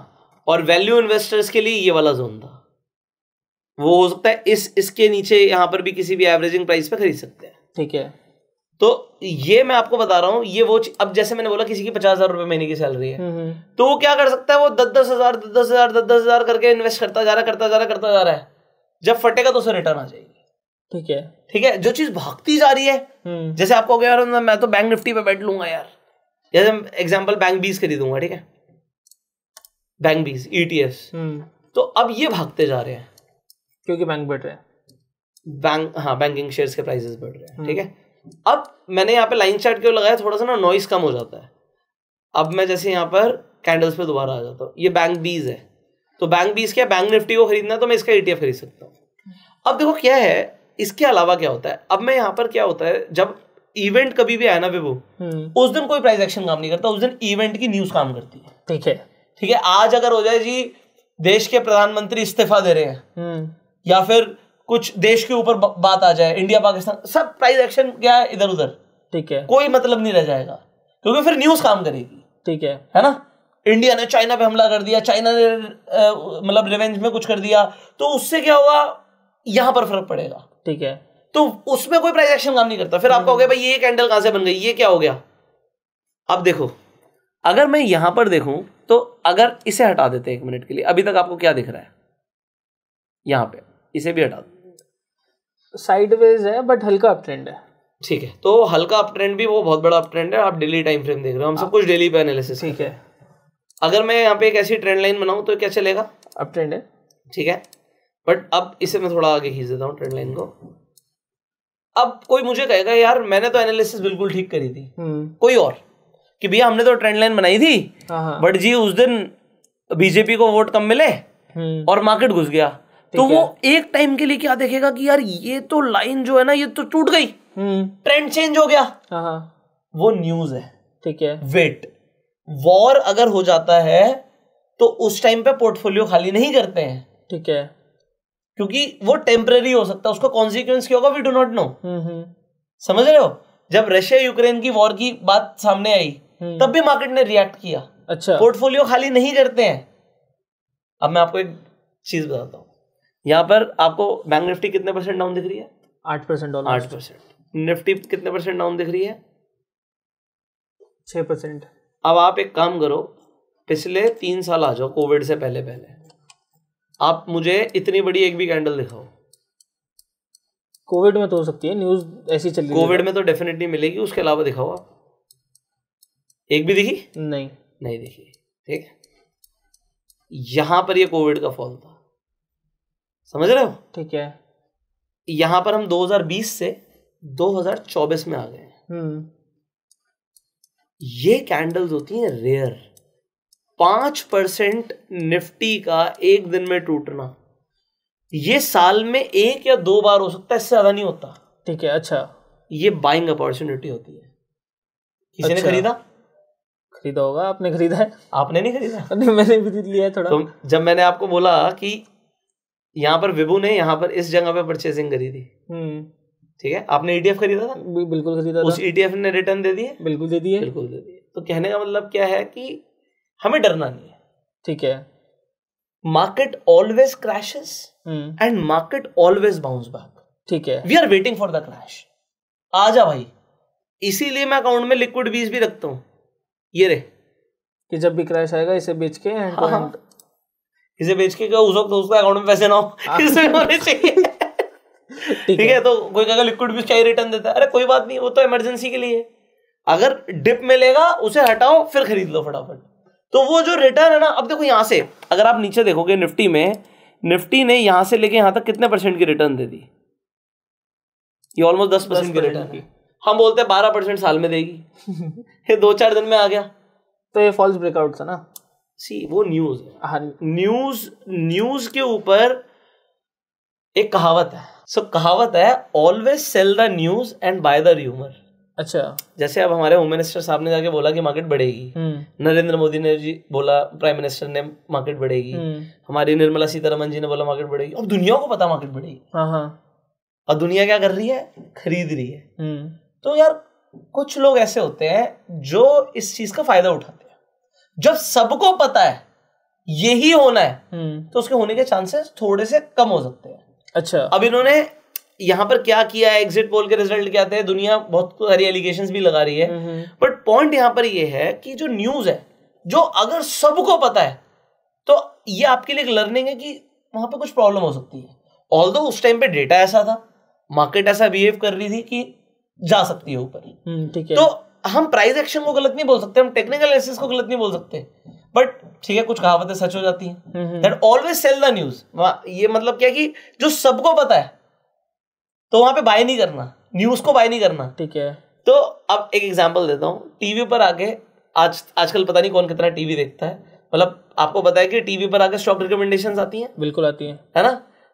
और वैल्यू इन्वेस्टर्स के लिए ये वाला जोन था वो हो सकता है इस इसके नीचे यहाँ पर भी किसी भी एवरेजिंग प्राइस पे खरीद सकते हैं ठीक है तो ये मैं आपको बता रहा हूँ ये वो अब जैसे मैंने बोला किसी की पचास हजार रुपये महीने की सैलरी है हम्म, हम्म। तो वो क्या कर सकता है वो दस दस हजार दस दस हजार दस दस हजार करके इन्वेस्ट करता जा रहा करता जा रहा करता जा रहा है जब फटेगा तो उसे रिटर्न आ जाएगी ठीक है ठीक है जो चीज भागती जा रही है हम्म। जैसे आपको कह यार मैं तो बैंक निफ्टी पे बैठ लूंगा यार जैसे एग्जाम्पल बैंक बीस खरीदूंगा ठीक है बैंक बीस ईटीएस तो अब ये भागते जा रहे हैं क्योंकि बैंक बढ़ रहे हैं बैंक हाँ बैंकिंग शेयर्स के प्राइसेस बढ़ रहे हैं हम्म। ठीक है अब मैंने यहाँ पे लाइन चार्ट क्यों लगाया थोड़ा सा ना नॉइस कम हो जाता है अब मैं जैसे यहाँ पर कैंडल्स पे दोबारा आ जाता हूँ ये बैंक बीज है तो बैंक बीज क्या बैंक निफ्टी को खरीदना है तो मैं इसका ईटीएफ e खरीद सकता हूँ अब देखो क्या है इसके अलावा क्या होता है अब मैं यहाँ पर क्या होता है जब इवेंट कभी भी आया ना विभो हम्म। उस दिन कोई प्राइस एक्शन काम नहीं करता उस दिन इवेंट की न्यूज काम करती है ठीक है ठीक है आज अगर हो जाए जी देश के प्रधानमंत्री इस्तीफा दे रहे हैं हम्म। या फिर कुछ देश के ऊपर बात आ जाए इंडिया पाकिस्तान सब प्राइस एक्शन क्या है इधर उधर ठीक है कोई मतलब नहीं रह जाएगा क्योंकि फिर न्यूज काम करेगी ठीक है है ना इंडिया ने चाइना पे हमला कर दिया चाइना ने मतलब रिवेंज में कुछ कर दिया तो उससे क्या हुआ यहां पर फर्क पड़ेगा ठीक है तो उसमें कोई प्राइजेक्शन काम नहीं करता फिर आप कहोगे हम्म। भाई ये कैंडल कहां से बन गई ये क्या हो गया अब देखो अगर मैं यहां पर देखूं तो अगर इसे हटा देते एक मिनट के लिए अभी तक आपको क्या दिख रहा है यहां पे इसे भी हटा दो साइडवेज है बट हल्का अप ट्रेंड है ठीक है तो हल्का अप ट्रेंड भी वो बहुत बड़ा अप ट्रेंड है आप डेली टाइम फ्रेम देख रहे हो हम सब हाँ। कुछ डेली पे एनालिसिस ठीक है अगर मैं यहाँ पे एक ऐसी ट्रेंड लाइन बनाऊं तो क्या चलेगा अप ट्रेंड है ठीक है बट अब इसे मैं थोड़ा आगे खींच देता हूँ ट्रेंड हम्म। लाइन को अब कोई मुझे कहेगा यार मैंने तो एनालिसिस बिल्कुल ठीक करी थी हम्म। कोई और कि भैया हमने तो ट्रेंड लाइन बनाई थी बट हाँ, हाँ। जी उस दिन बीजेपी को वोट कम मिले हम्म। और मार्केट घुस गया तो वो एक टाइम के लिए क्या देखेगा कि यार ये तो लाइन जो है ना ये तो टूट गई ट्रेंड चेंज हो गया हाँ, वो न्यूज है ठीक है वेट वॉर अगर हो जाता है तो उस टाइम पे पोर्टफोलियो खाली नहीं करते हैं ठीक है क्योंकि वो टेम्पररी हो सकता है उसका कॉन्सिक्वेंस क्या होगा वी डू नॉट नो समझ रहे हो जब रशिया यूक्रेन की वॉर की बात सामने आई हम्म। तब भी मार्केट ने रिएक्ट किया अच्छा पोर्टफोलियो खाली नहीं करते हैं अब मैं आपको एक चीज बताता हूँ यहाँ पर आपको बैंक निफ्टी कितने परसेंट डाउन दिख रही है आठ परसेंट डाउन आठ परसेंट निफ्टी कितने परसेंट डाउन दिख रही है छ परसेंट अब आप एक काम करो पिछले तीन साल आ जाओ कोविड से पहले पहले आप मुझे इतनी बड़ी एक भी कैंडल दिखाओ कोविड में तो हो सकती है न्यूज ऐसी चल कोविड में तो डेफिनेटली मिलेगी उसके अलावा दिखाओ आप एक भी दिखी नहीं नहीं दिखी ठीक है यहां पर ये कोविड का फॉल था समझ रहे हो ठीक है यहां पर हम 2020 से 2024 में आ गए हम्म। ये कैंडल्स होती हैं रेयर पांच परसेंट निफ्टी का एक दिन में टूटना ये साल में एक या दो बार हो सकता है इससे ज्यादा नहीं होता ठीक है अच्छा ये बाइंग अपॉर्चुनिटी होती है किसी अच्छा। ने खरीदा खरीदा होगा आपने खरीदा है आपने नहीं खरीदा नहीं मैंने भी खरीद तो लिया है थोड़ा तो जब मैंने आपको बोला कि यहाँ पर विभू ने यहाँ पर इस जगह पे परचेसिंग करी थी हम्म। ठीक है आपने ईटीएफ e खरीदा था बिल्कुल खरीदा उस ईटीएफ e ने रिटर्न दे दिए बिल्कुल दे दिए बिल्कुल दे दिए तो कहने का मतलब क्या है कि हमें डरना नहीं है ठीक है market always crashes and market always bounce back ठीक है we are waiting for the crash आ जा भाई इसीलिए मैं अकाउंट में लिक्विड बीज भी रखता हूँ ये रे कि जब भी क्रैश आएगा इसे बेच के हाँ, हाँ। इसे बेच के उस वक्त उसका अकाउंट में पैसे ना हो हाँ। होने चाहिए ठीक है तो कोई कहेगा लिक्विड बीज चाहिए रिटर्न देता है अरे कोई बात नहीं वो तो इमरजेंसी के लिए अगर डिप मिलेगा उसे हटाओ फिर खरीद लो फटाफट तो वो जो रिटर्न है ना अब देखो यहां से अगर आप नीचे देखोगे निफ्टी में निफ्टी ने यहां से लेके यहां तक कितने परसेंट की रिटर्न दे दी ये ऑलमोस्ट दस परसेंट की रिटर्न हम बोलते हैं बारह परसेंट साल में देगी ये दो चार दिन में आ गया तो ये फॉल्स ब्रेकआउट था ना सी वो न्यूज है न्यूज हाँ, न्यूज हाँ। के ऊपर एक कहावत है सो so, कहावत है always sell the news and buy the rumour अच्छा जैसे अब हमारे होम मिनिस्टर साहब ने जाके बोला कि मार्केट बढ़ेगी हम्म। नरेंद्र मोदी ने जी बोला प्राइम मिनिस्टर ने मार्केट बढ़ेगी हम्म। हमारी निर्मला सीतारमन जी ने बोला मार्केट बढ़ेगी अब दुनिया को पता मार्केट बढ़ेगी और हाँ, हाँ। दुनिया क्या कर रही है खरीद रही है हम्म। तो यार कुछ लोग ऐसे होते हैं जो इस चीज का फायदा उठाते हैं जब सबको पता है यही होना है तो उसके होने के चांसेस थोड़े से कम हो सकते हैं अच्छा अब इन्होंने यहां पर क्या किया है एग्जिट पोल के रिजल्ट क्या थे दुनिया बहुत सारी एलिगेशन भी लगा रही है बट पॉइंट यहां पर यह है कि जो न्यूज है जो अगर सबको पता है तो ये आपके लिए एक लर्निंग है कि वहां पर कुछ प्रॉब्लम हो सकती है ऑल उस टाइम पे डेटा ऐसा था मार्केट ऐसा बिहेव कर रही थी कि जा सकती है ऊपर हम्म, ठीक है तो हम प्राइस एक्शन को गलत नहीं बोल सकते हम टेक्निकल एसिस को गलत नहीं बोल सकते बट ठीक है कुछ कहावतें सच हो जाती हैं that always sell the news ये मतलब क्या कि जो सबको पता है तो वहां पे बाय नहीं करना न्यूज को बाय नहीं करना ठीक है तो अब एक एग्जाम्पल देता हूँ टीवी पर आके आज आजकल पता नहीं कौन कितना टीवी देखता है मतलब आपको पता है कि टीवी पर आके स्टॉक रिकमेंडेशन आती हैं बिल्कुल आती हैं है ना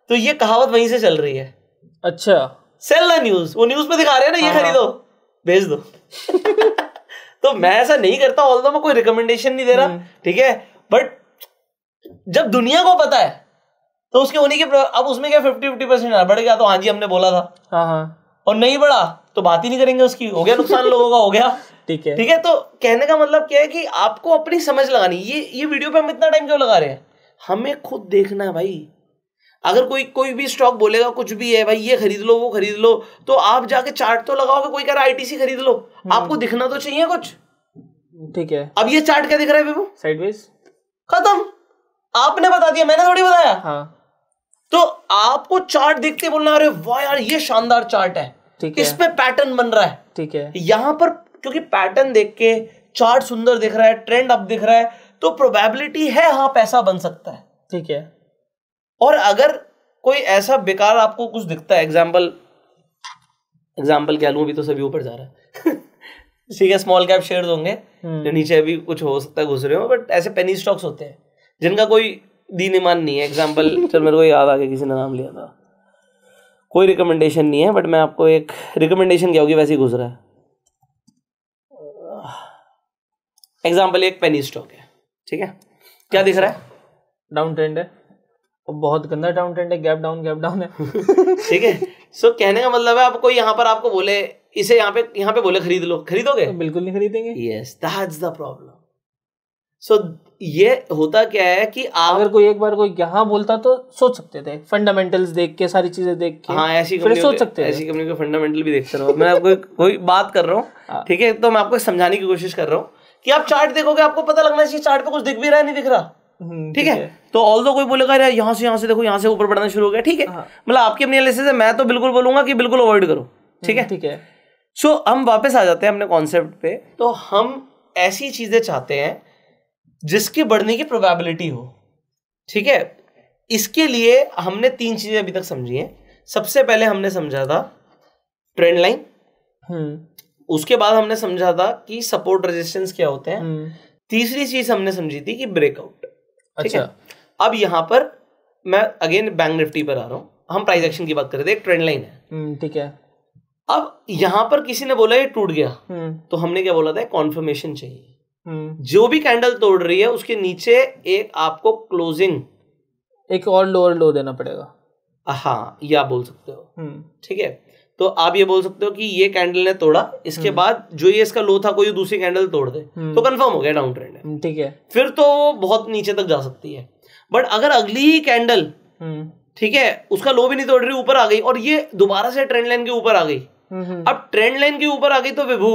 तो ये कहावत वहीं से चल रही है अच्छा सेल द न्यूज वो न्यूज पे दिखा रहे हैं ना ये हाँ, हाँ। खरीदो भेज दो तो मैं ऐसा नहीं करता ऑल मैं कोई रिकमेंडेशन नहीं दे रहा हम्म। ठीक है बट जब दुनिया को पता है तो उसके होने के अब उसमें क्या फिफ्टी फिफ्टी परसेंट बढ़ गया तो हाँ जी हमने बोला था हाँ, हाँ। और नहीं बढ़ा तो बात ही नहीं करेंगे उसकी हो गया नुकसान लोगों का हो गया ठीक है ठीक है तो कहने का मतलब क्या है कि आपको अपनी समझ लगानी ये ये वीडियो पे हम इतना टाइम क्यों लगा रहे हैं हमें खुद देखना है भाई अगर कोई कोई भी स्टॉक बोलेगा कुछ भी है भाई ये खरीद लो वो खरीद लो तो आप जाके चार्ट तो लगाओगे कोई कह रहा है आई खरीद लो हम्म। आपको दिखना तो चाहिए कुछ ठीक है अब ये चार्ट क्या दिख रहा है साइडवेज खत्म आपने बता दिया मैंने थोड़ी बताया हाँ तो आपको चार्ट देखते बोलना अरे वाह यार ये शानदार चार्ट है ठीक है पे पैटर्न बन रहा है ठीक है यहाँ पर क्योंकि पैटर्न देख के चार्ट सुंदर दिख रहा है ट्रेंड अप दिख रहा है तो प्रोबेबिलिटी है हाँ पैसा बन सकता है ठीक है और अगर कोई ऐसा बेकार आपको कुछ दिखता है एग्जाम्पल एग्जाम्पल कह लू अभी तो सभी ऊपर जा रहा है ठीक है स्मॉल कैप शेयर होंगे जो हम्म। नीचे अभी कुछ हो सकता है घुस रहे हो बट ऐसे पेनी स्टॉक्स होते हैं जिनका कोई दीन मान नहीं है एग्जाम्पल चल मेरे को याद आ गया किसी ने नाम लिया था कोई रिकमेंडेशन नहीं है बट मैं आपको एक रिकमेंडेशन क्या होगी वैसे ही गुजरा है एग्जाम्पल एक पेनी स्टॉक है ठीक है क्या दिख रहा है डाउन ट्रेंड है और बहुत गंदा डाउन ट्रेंड है गैप डाउन गैप डाउन है ठीक है सो कहने का मतलब है आप कोई यहाँ पर आपको बोले इसे यहाँ पे यहाँ पे बोले खरीद लो खरीदोगे तो बिल्कुल नहीं खरीदेंगे yes that's the problem so ये होता क्या है कि आप अगर कोई एक बार कोई यहाँ बोलता तो सोच सकते थे फंडामेंटल्स देख के सारी चीजें देख के हाँ ऐसी फिर सोच सकते ऐसी कंपनी के फंडामेंटल भी देखते रहो मैं आपको कोई बात कर रहा हूँ हाँ। ठीक है तो मैं आपको समझाने की कोशिश कर रहा हूँ कि आप चार्ट देखोगे आपको पता लगना चाहिए चार्ट पे कुछ दिख भी रहा है नहीं दिख रहा हम्म, ठीक है? तो ऑल दो कोई बोलेगा यार यहाँ से यहाँ से देखो यहाँ से ऊपर बढ़ना शुरू हो गया ठीक है हाँ। मतलब आपकी अपनी एनालिसिस है मैं तो बिल्कुल बोलूंगा कि बिल्कुल अवॉइड करो ठीक हम्म, है ठीक है सो हम वापस आ जाते हैं अपने कॉन्सेप्ट पे तो हम ऐसी चीजें चाहते हैं जिसके बढ़ने की प्रोबेबिलिटी हो ठीक है इसके लिए हमने तीन चीजें अभी तक समझी हैं सबसे पहले हमने समझा था ट्रेंड हम्म। लाइन उसके बाद हमने समझा था कि सपोर्ट रेजिस्टेंस क्या होते हैं हम्म। तीसरी चीज हमने समझी थी कि ब्रेकआउट अच्छा अब यहाँ पर मैं अगेन बैंक निफ्टी पर आ रहा हूँ हम प्राइस एक्शन की बात कर रहे थे एक ट्रेंड लाइन है हम्म, ठीक है अब यहाँ पर किसी ने बोला ये टूट गया तो हमने क्या बोला था कॉन्फर्मेशन चाहिए हम्म। जो भी कैंडल तोड़ रही है उसके नीचे एक आपको क्लोजिंग एक और लोअर लो देना पड़ेगा हाँ या आप बोल सकते हो हम्म। ठीक है तो आप ये बोल सकते हो कि ये कैंडल ने तोड़ा इसके हम्म। बाद जो ये इसका लो था कोई दूसरी कैंडल तोड़ दे तो कंफर्म हो गया डाउन ट्रेंड है ठीक है फिर तो बहुत नीचे तक जा सकती है बट अगर अगली ही कैंडल ठीक है उसका लो भी नहीं तोड़ रही ऊपर आ गई और ये दोबारा से ट्रेंड लाइन के ऊपर आ गई अब ट्रेंड लाइन के ऊपर आ गई तो विभू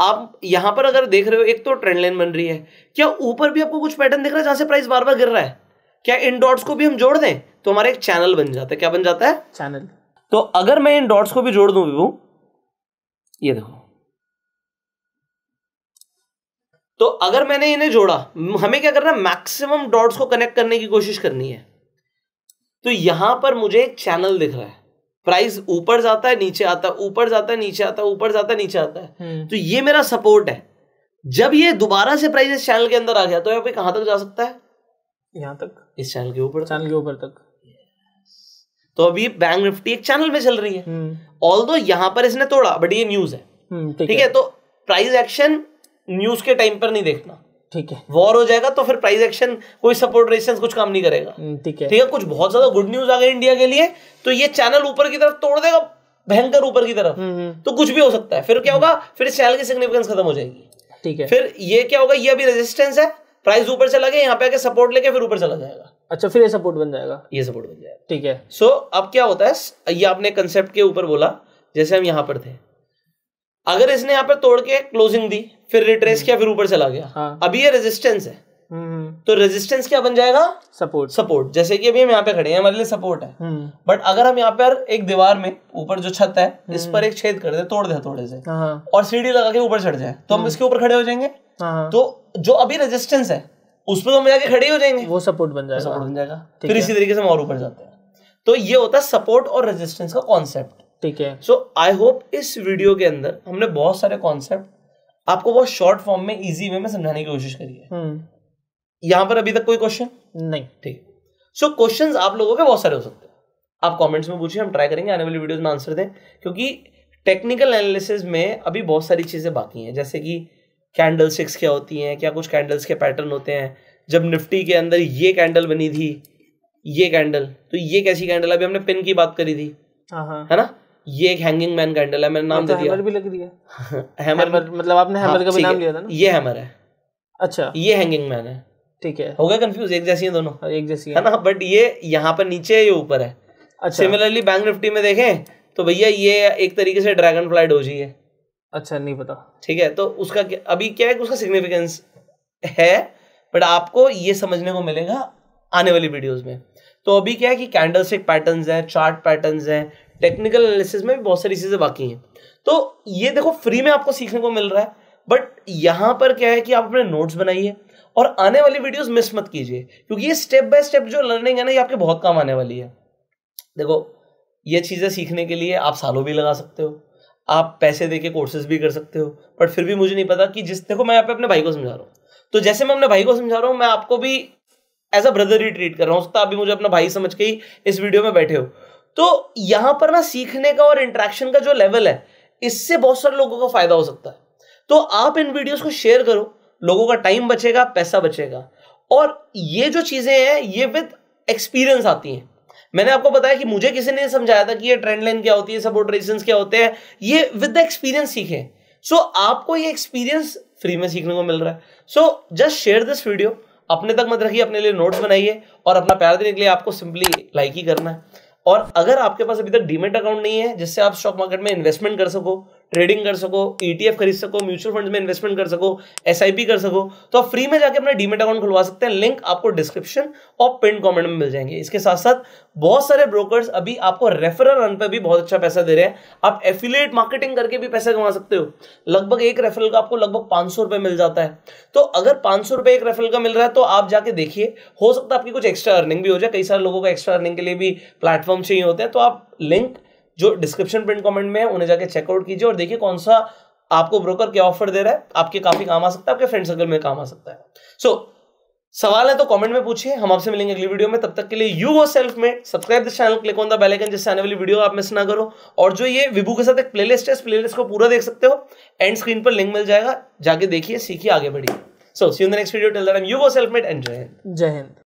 आप यहां पर अगर देख रहे हो एक तो ट्रेंड लाइन बन रही है क्या ऊपर भी आपको कुछ पैटर्न दिख रहा है जहां से प्राइस बार बार गिर रहा है क्या इन डॉट्स को भी हम जोड़ दें तो हमारा एक चैनल बन जाता है क्या बन जाता है चैनल तो अगर मैं इन डॉट्स को भी जोड़ दूं विभू ये देखो तो अगर मैंने इन्हें जोड़ा हमें क्या करना है मैक्सिमम डॉट्स को कनेक्ट करने की कोशिश करनी है तो यहां पर मुझे एक चैनल दिख रहा है प्राइस ऊपर जाता है नीचे आता है ऊपर जाता है नीचे आता है ऊपर जाता है नीचे आता है हम्म। तो ये मेरा सपोर्ट है जब ये दोबारा से प्राइस इस चैनल के अंदर आ गया तो ये कहां तक जा सकता है यहां तक इस चैनल के ऊपर चैनल के ऊपर तक तो अभी बैंक निफ्टी एक चैनल में चल रही है ऑल दो यहां पर इसने तोड़ा बट ये न्यूज है हम्म, ठीक है तो प्राइस एक्शन न्यूज के टाइम पर नहीं देखना ठीक है वॉर हो जाएगा तो फिर प्राइस एक्शन कोई सपोर्ट रेजिस्टेंस कुछ काम नहीं करेगा हम्म, ठीक है ठीक है कुछ बहुत ज्यादा गुड न्यूज आ गई इंडिया के लिए तो ये चैनल ऊपर की तरफ तोड़ देगा भयंकर ऊपर की तरफ हम्म, हम्म। तो कुछ भी हो सकता है फिर क्या होगा फिर इस चैनल की सिग्निफिकेंस खत्म हो जाएगी ठीक है फिर ये क्या होगा ये अभी रेजिस्टेंस है प्राइस ऊपर चला गया यहाँ पे आके सपोर्ट लेके फिर ऊपर चला जाएगा अच्छा फिर ये सपोर्ट बन जाएगा ये सपोर्ट बन जाएगा ठीक है सो so, अब क्या होता है ये आपने कंसेप्ट के ऊपर बोला जैसे हम यहाँ पर थे अगर इसने यहाँ पर तोड़ के क्लोजिंग दी फिर रिट्रेस किया फिर ऊपर चला गया हाँ। अभी ये रेजिस्टेंस है हम्म। तो रेजिस्टेंस क्या बन जाएगा सपोर्ट सपोर्ट जैसे कि अभी हम यहाँ पे खड़े हैं हमारे लिए सपोर्ट है बट हम्म। अगर हम यहाँ पर एक दीवार में ऊपर जो छत है इस हम्म। पर एक छेद कर दे तोड़ दे थोड़े से हाँ, हाँ। और सीढ़ी लगा के ऊपर चढ़ जाए तो हम इसके ऊपर खड़े हो जाएंगे हाँ, तो जो अभी रेजिस्टेंस है उस पर तो हम जाके खड़े हो जाएंगे वो सपोर्ट बन जाएगा सपोर्ट बन जाएगा फिर इसी तरीके से हम और ऊपर जाते हैं तो ये होता है सपोर्ट और रेजिस्टेंस का कॉन्सेप्ट ठीक है सो आई होप इस वीडियो के अंदर हमने बहुत सारे कॉन्सेप्ट आपको बहुत शॉर्ट फॉर्म में इजी वे में समझाने की कोशिश करी है हम्म। यहाँ पर अभी तक कोई क्वेश्चन नहीं ठीक सो क्वेश्चन आप लोगों के बहुत सारे हो सकते हैं आप कमेंट्स में पूछिए हम ट्राई करेंगे आने वाली वीडियोस में आंसर दें क्योंकि टेक्निकल एनालिसिस में अभी बहुत सारी चीज़ें बाकी हैं जैसे कि कैंडल स्टिक्स क्या होती हैं क्या कुछ कैंडल्स के पैटर्न होते हैं जब निफ्टी के अंदर ये कैंडल बनी थी ये कैंडल तो ये कैसी कैंडल अभी हमने पिन की बात करी थी हाँ, हाँ। है ना ये एक हैंगिंग मैन कैंडल है मैंने नाम दे तो दिया हैमर भी लग रही है हैमर, मतलब आपने हैमर हाँ, का भी नाम लिया था ना ये हैमर है अच्छा ये हैंगिंग मैन है ठीक है हो गया कंफ्यूज एक जैसी है दोनों हाँ, एक जैसी है ना बट ये यहाँ पर नीचे है ये ऊपर है अच्छा सिमिलरली बैंक निफ्टी में देखें तो भैया ये एक तरीके से ड्रैगन फ्लाई डोजी है अच्छा नहीं पता ठीक है तो उसका क्या अभी क्या है उसका सिग्निफिकेंस है बट आपको ये समझने को मिलेगा आने वाली वीडियोस में तो अभी क्या है कि कैंडलस्टिक पैटर्न्स हैं चार्ट पैटर्न्स हैं टेक्निकल एनालिसिस में भी बहुत सारी चीज़ें बाकी हैं तो ये देखो फ्री में आपको सीखने को मिल रहा है बट यहाँ पर क्या है कि आप अपने नोट्स बनाइए और आने वाली वीडियोस मिस मत कीजिए क्योंकि ये स्टेप बाय स्टेप जो लर्निंग है ना ये आपके बहुत काम आने वाली है देखो ये चीज़ें सीखने के लिए आप सालों भी लगा सकते हो आप पैसे दे के कोर्सेज भी कर सकते हो बट फिर भी मुझे नहीं पता कि जिस देखो मैं यहाँ पे अपने भाई को समझा रहा हूँ तो जैसे मैं अपने भाई को समझा रहा हूँ मैं आपको भी एज अ ब्रदर ही ट्रीट कर रहा हूँ उसका आप भी मुझे अपना भाई समझ के ही इस वीडियो में बैठे हो तो यहां पर ना सीखने का और इंट्रैक्शन का जो लेवल है इससे बहुत सारे लोगों को फायदा हो सकता है तो आप इन वीडियोस को शेयर करो लोगों का टाइम बचेगा पैसा बचेगा और ये जो चीजें हैं ये विद एक्सपीरियंस आती हैं मैंने आपको बताया कि मुझे किसी ने समझाया था कि ये ट्रेंड लाइन क्या होती है सपोर्ट रीजन क्या होते हैं ये विद द एक्सपीरियंस सीखे सो आपको ये एक्सपीरियंस फ्री में सीखने को मिल रहा है so just share this video अपने तक मत रखिए अपने लिए नोट्स बनाइए और अपना प्यार देने के लिए आपको सिंपली लाइक ही करना है और अगर आपके पास अभी तक डीमेट अकाउंट नहीं है जिससे आप स्टॉक मार्केट में इन्वेस्टमेंट कर सको ट्रेडिंग कर सको ईटीएफ e खरीद सको म्यूचुअल फंड में इन्वेस्टमेंट कर सको एसआईपी कर सको तो आप फ्री में जाके अपना डीमेट अकाउंट खुलवा सकते हैं लिंक आपको डिस्क्रिप्शन और पिन कमेंट में मिल जाएंगे इसके साथ साथ बहुत सारे ब्रोकर्स अभी आपको रेफरल रन पर भी बहुत अच्छा पैसा दे रहे हैं आप एफिलेट मार्केटिंग करके भी पैसा कमा सकते हो लगभग एक रेफरल का आपको लगभग पांच सौ मिल जाता है तो अगर पांच सौ रुपए एक रेफरल का मिल रहा है तो आप जाके देखिए हो सकता है आपकी कुछ एक्स्ट्रा अर्निंग भी हो जाए कई सारे लोगों का एक्स्ट्रा अर्निंग के लिए भी प्लेटफॉर्म चाहिए होते हैं तो आप लिंक जो डिस्क्रिप्शन प्रिंट कमेंट में है उन्हें जाके चेकआउट कीजिए और देखिए कौन सा आपको ब्रोकर क्या ऑफर दे रहा है आपके काफी काम आ सकता है आपके फ्रेंड सर्कल में काम आ सकता है सो so, सवाल है तो कमेंट में पूछिए हम आपसे मिलेंगे अगली वीडियो में तब तक के लिए यू गो सेल्फ में subscribe this channel click on the bell icon जिससे आने वाली वीडियो आप मिस ना करो और जो ये विभू के साथ एक प्लेलिस्ट है इस प्लेलिस्ट को पूरा देख सकते हो एंड स्क्रीन पर लिंक मिल जाएगा जाके देखिए सीखिए आगे बढ़िए so see in the next video till that you go self made एंड जय हिंद जय हिंद